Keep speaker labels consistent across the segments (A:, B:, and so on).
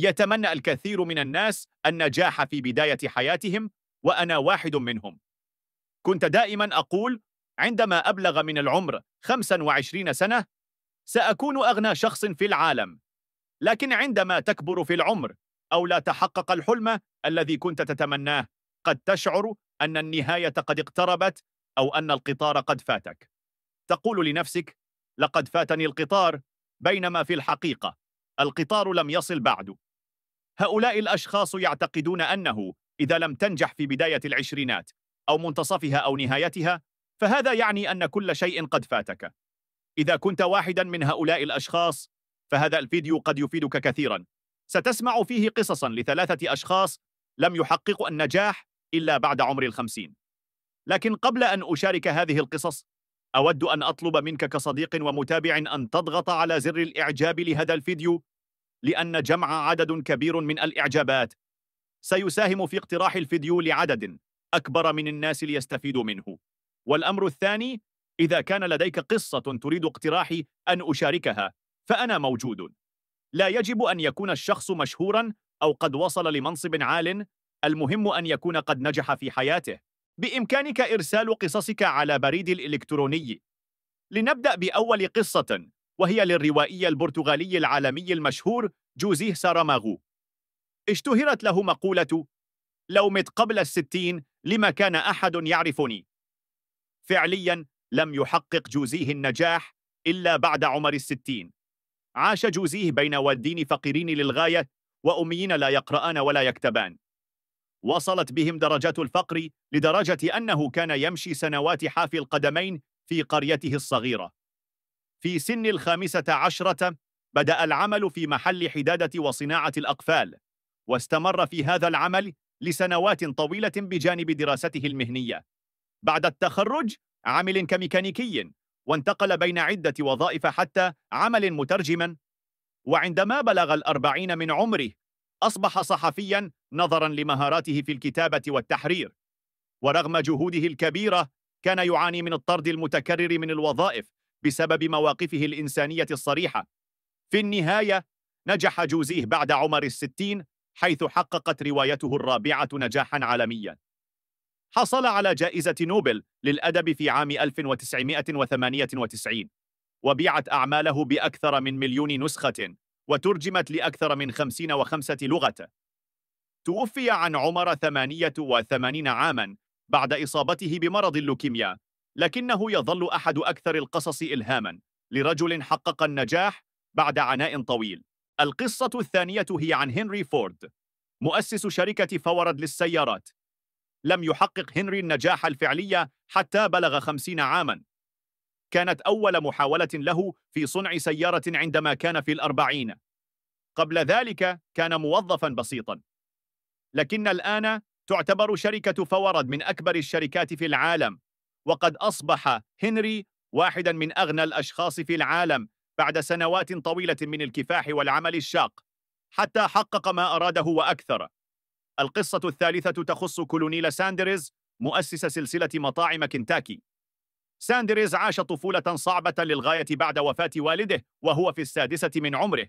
A: يتمنى الكثير من الناس النجاح في بداية حياتهم وأنا واحد منهم كنت دائما أقول عندما أبلغ من العمر 25 سنة سأكون أغنى شخص في العالم لكن عندما تكبر في العمر أو لا تحقق الحلم الذي كنت تتمناه قد تشعر أن النهاية قد اقتربت أو أن القطار قد فاتك تقول لنفسك لقد فاتني القطار بينما في الحقيقة القطار لم يصل بعد هؤلاء الأشخاص يعتقدون أنه إذا لم تنجح في بداية العشرينات أو منتصفها أو نهايتها فهذا يعني أن كل شيء قد فاتك إذا كنت واحدا من هؤلاء الأشخاص فهذا الفيديو قد يفيدك كثيرا ستسمع فيه قصصا لثلاثة أشخاص لم يحققوا النجاح إلا بعد عمر الخمسين لكن قبل أن أشارك هذه القصص أود أن أطلب منك كصديق ومتابع أن تضغط على زر الإعجاب لهذا الفيديو لأن جمع عدد كبير من الإعجابات سيساهم في اقتراح الفيديو لعدد أكبر من الناس ليستفيدوا منه والأمر الثاني إذا كان لديك قصة تريد اقتراحي أن أشاركها فأنا موجود لا يجب أن يكون الشخص مشهوراً أو قد وصل لمنصب عال المهم أن يكون قد نجح في حياته بإمكانك إرسال قصصك على بريد الإلكتروني لنبدأ بأول قصة وهي للروائي البرتغالي العالمي المشهور جوزيه ساراماغو اشتهرت له مقولة لو مت قبل الستين لما كان أحد يعرفني فعليا لم يحقق جوزيه النجاح إلا بعد عمر الستين عاش جوزيه بين والدين فقيرين للغاية وأميين لا يقرآن ولا يكتبان وصلت بهم درجات الفقر لدرجة أنه كان يمشي سنوات حافي القدمين في قريته الصغيرة في سن الخامسة عشرة بدأ العمل في محل حدادة وصناعة الأقفال واستمر في هذا العمل لسنوات طويلة بجانب دراسته المهنية بعد التخرج عمل كميكانيكي وانتقل بين عدة وظائف حتى عمل مترجما وعندما بلغ الأربعين من عمره أصبح صحفيا نظرا لمهاراته في الكتابة والتحرير ورغم جهوده الكبيرة كان يعاني من الطرد المتكرر من الوظائف بسبب مواقفه الإنسانية الصريحة في النهاية نجح جوزيه بعد عمر الستين حيث حققت روايته الرابعة نجاحا عالميا حصل على جائزة نوبل للأدب في عام 1998 وبيعت أعماله بأكثر من مليون نسخة وترجمت لأكثر من خمسين وخمسة لغة توفي عن عمر ثمانية وثمانين عاماً بعد إصابته بمرض اللوكيميا لكنه يظل أحد أكثر القصص إلهاماً لرجل حقق النجاح بعد عناء طويل القصة الثانية هي عن هنري فورد مؤسس شركة فورد للسيارات لم يحقق هنري النجاح الفعلي حتى بلغ خمسين عاماً كانت أول محاولة له في صنع سيارة عندما كان في الأربعين قبل ذلك كان موظفاً بسيطاً لكن الآن تعتبر شركة فورد من أكبر الشركات في العالم وقد أصبح هنري واحدا من أغنى الأشخاص في العالم بعد سنوات طويلة من الكفاح والعمل الشاق حتى حقق ما أراده وأكثر القصة الثالثة تخص كولونيل ساندرز مؤسس سلسلة مطاعم كنتاكي ساندرز عاش طفولة صعبة للغاية بعد وفاة والده وهو في السادسة من عمره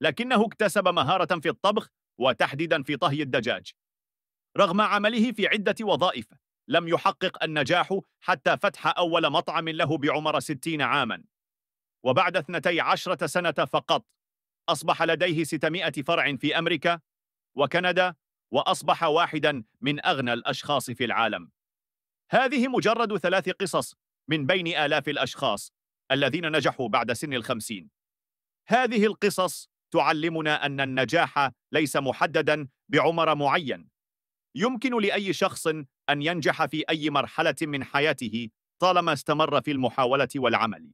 A: لكنه اكتسب مهارة في الطبخ وتحديدا في طهي الدجاج رغم عمله في عدة وظائف لم يحقق النجاح حتى فتح أول مطعم له بعمر ستين عاما وبعد اثنتي عشرة سنة فقط أصبح لديه ستمائة فرع في أمريكا وكندا وأصبح واحدا من أغنى الأشخاص في العالم هذه مجرد ثلاث قصص من بين آلاف الأشخاص الذين نجحوا بعد سن الخمسين هذه القصص تعلمنا أن النجاح ليس محددا بعمر معين يمكن لأي شخص أن ينجح في أي مرحلة من حياته طالما استمر في المحاولة والعمل